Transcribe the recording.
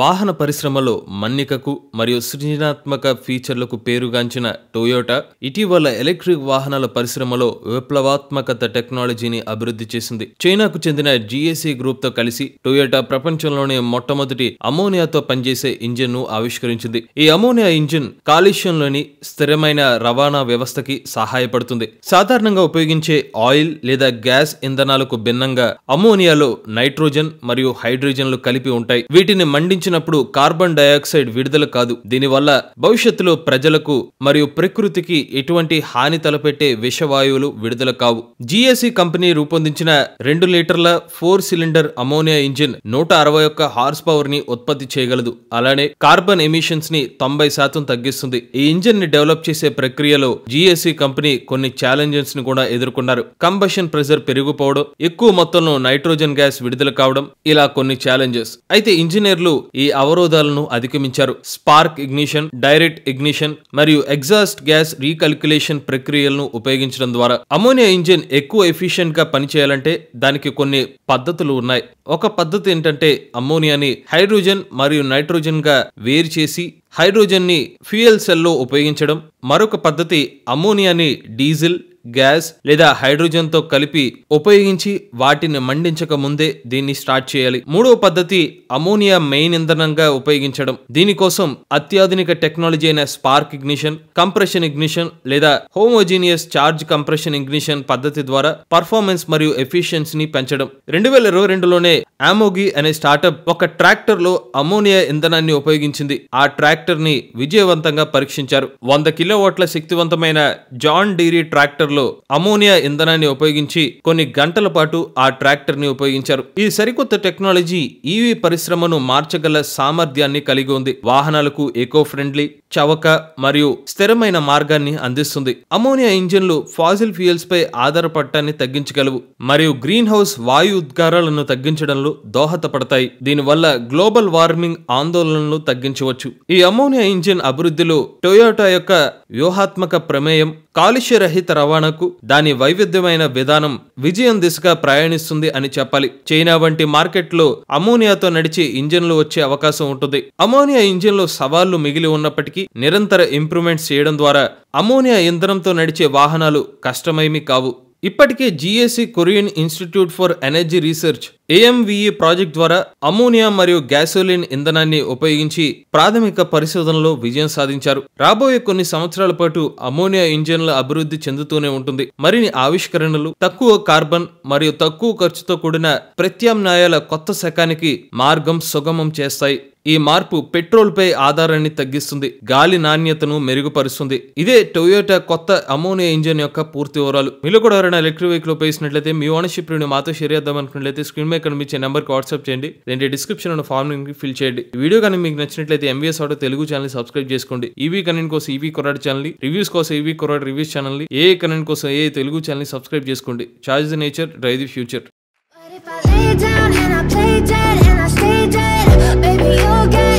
వాహన పరిశ్రమలో మన్నికకు మరియు సృజనాత్మక ఫీచర్లకు పేరుగాంచిన టొయోటా ఇటీవల ఎలక్ట్రిక్ వాహనాల పరిశ్రమలో విప్లవాత్మకత టెక్నాలజీని అభివృద్ధి చేసింది చైనాకు చెందిన జిఎస్ఈ గ్రూప్ తో కలిసి టొయోటా ప్రపంచంలోనే మొట్టమొదటి అమోనియాతో పనిచేసే ఇంజిన్ ను ఆవిష్కరించింది ఈ అమోనియా ఇంజిన్ కాలుష్యంలోని స్థిరమైన రవాణా వ్యవస్థకి సహాయపడుతుంది సాధారణంగా ఉపయోగించే ఆయిల్ లేదా గ్యాస్ ఇంధనాలకు భిన్నంగా అమోనియాలో నైట్రోజన్ మరియు హైడ్రోజన్లు కలిపి ఉంటాయి వీటిని మండించి గ్రహించినప్పుడు కార్బన్ డయాక్సైడ్ విడుదల కాదు దీనివల్ల భవిష్యత్తులో ప్రజలకు మరియు ప్రకృతికి ఎటువంటి హాని తలపెట్టే విషవాయువులు విడుదల కావు జిఎసి కంపెనీ రూపొందించిన రెండు లీటర్ల ఫోర్ సిలిండర్ అమోనియా ఇంజిన్ నూట అరవై ఒక్క హార్స్ పవర్ ని ఉత్పత్తి చేయగలదు అలానే కార్బన్ ఎమిషన్స్ ని తొంభై శాతం తగ్గిస్తుంది ఈ ఇంజిన్ ని డెవలప్ చేసే ప్రక్రియలో జిఎస్సి కంపెనీ కొన్ని ఛాలెంజెస్ ని కూడా ఎదుర్కొన్నారు కంబషన్ ప్రెషర్ పెరిగిపోవడం ఎక్కువ మొత్తంలో నైట్రోజన్ గ్యాస్ విడుదల కావడం ఇలా కొన్ని ఛాలెంజెస్ అయితే ఇంజనీర్లు ఈ అవరోధాలను అధిగమించారు స్పార్క్ ఇగ్నిషన్ డైరెక్ట్ ఇగ్నిషన్ మరియు ఎగ్జాస్ట్ గ్యాస్ రీకల్క్యులేషన్ ప్రక్రియలను ఉపయోగించడం ద్వారా అమోనియా ఇంజిన్ ఎక్కువ ఎఫిషియెంట్ గా పనిచేయాలంటే దానికి కొన్ని పద్ధతులు ఉన్నాయి ఒక పద్ధతి ఏంటంటే అమ్మోనియాని హైడ్రోజన్ మరియు నైట్రోజన్ గా వేరు చేసి హైడ్రోజన్ ని ఫ్యూయల్ సెల్లో ఉపయోగించడం మరొక పద్ధతి అమ్మోనియాని డీజిల్ గ్యాస్ లేదా హైడ్రోజన్తో కలిపి ఉపయోగించి వాటిని మండించక ముందే దీన్ని స్టార్ట్ చేయాలి మూడవ పద్ధతి అమోనియా మెయిన్ ఇంధనంగా ఉపయోగించడం దీనికోసం అత్యాధునిక టెక్నాలజీ అయిన స్పార్క్ ఇగ్నిషన్ కంప్రెషన్ ఇగ్నిషన్ లేదా హోమోజీనియస్ చార్జ్ కంప్రెషన్ ఇగ్నిషన్ పద్ధతి ద్వారా పర్ఫార్మెన్స్ మరియు ఎఫిషియన్సీని పెంచడం రెండు వేల ఇరవై రెండులోనే ఆమోగి అనే స్టార్టప్ ఒక ట్రాక్టర్ లో అమోనియా ఇంధనాన్ని ఉపయోగించింది ఆ ట్రాక్టర్ ని విజయవంతంగా పరీక్షించారు వంద కిలోవాట్ల శక్తివంతమైన జాన్ డీరీ ట్రాక్టర్ ట్రాక్టర్లో అమోనియా ఇంధనాన్ని ఉపయోగించి కొన్ని గంటల పాటు ఆ ట్రాక్టర్ ని ఉపయోగించారు ఈ సరికొత్త టెక్నాలజీ ఈవీ పరిశ్రమను మార్చగల సామర్థ్యాన్ని కలిగి ఉంది వాహనాలకు ఎకో ఫ్రెండ్లీ చవక మరియు స్థిరమైన మార్గాన్ని అందిస్తుంది అమోనియా ఇంజిన్లు ఫాజిల్ ఫ్యూయల్స్ పై ఆధారపడటాన్ని తగ్గించగలవు మరియు గ్రీన్ హౌస్ వాయు ఉద్గారాలను తగ్గించడంలో దోహదపడతాయి దీనివల్ల గ్లోబల్ వార్మింగ్ ఆందోళనలను తగ్గించవచ్చు ఈ అమోనియా ఇంజిన్ అభివృద్ధిలో టొయోటా యొక్క వ్యూహాత్మక ప్రమేయం కాలుష్యరహిత రవాణా నిర్వహణకు దాని వైవిధ్యమైన విధానం విజయం దిశగా ప్రయాణిస్తుంది అని చెప్పాలి చైనా వంటి మార్కెట్లో అమోనియాతో నడిచే ఇంజన్లు వచ్చే అవకాశం ఉంటుంది అమోనియా లో సవాళ్లు మిగిలి ఉన్నప్పటికీ నిరంతర ఇంప్రూవ్మెంట్స్ చేయడం ద్వారా అమోనియా ఇంధనంతో నడిచే వాహనాలు కష్టమేమీ కావు ఇప్పటికే GAC Korean institute for energy research AMVE e project ద్వారా అమోనియా మరియు గ్యాసోలిన్ ఇంధనాన్ని ఉపయోగించి ప్రాథమిక పరిశోధనలో విజయం సాధించారు రాబోయే కొన్ని సంవత్సరాల పాటు అమోనియా ఇంజన్ల అభివృద్ధి చెందుతూనే ఉంటుంది మరిన్ని ఆవిష్కరణలు తక్కువ కార్బన్ మరియు తక్కువ ఖర్చుతో కూడిన ప్రత్యామ్నాయాల కొత్త శకానికి మార్గం సుగమం చేస్తాయి ఈ మార్పు పెట్రోల్పై ఆధారాన్ని తగ్గిస్తుంది గాలి నాణ్యతను మెరుగుపరుస్తుంది ఇదే టొయోటా కొత్త అమోనియా ఇంజిన్ యొక్క పూర్తి వివరాలు మీరు కూడా ఎవరైనా ఎలక్ట్రిక్ వెహికల్ ఉపయోగించినట్లయితే మీ ఓనర్షిప్ నుండి మాతో షేర్ చేద్దాం అనుకున్నట్లయితే స్క్రీన్ మీద కనిపించే నెంబర్కి వాట్సాప్ చేయండి లేదంటే డిస్క్రిప్షన్ ఫామ్ ఫిల్ చేయండి వీడియో కానీ మీకు నచ్చినట్లయితే MVS auto Telugu channel subscribe చేసుకోండి ఈవీ e కనెంట్ కోసం ఈవీ e కొరాడు ఛానల్ రివ్యూస్ కోసం ఈవీ కొరాడు రివ్యూస్ ఛానల్ ఏ కనెంట్ కోసం ఏ తెలుగు ఛానల్ సబ్స్క్రైబ్ చేసుకోండి charge nature drive the future You'll get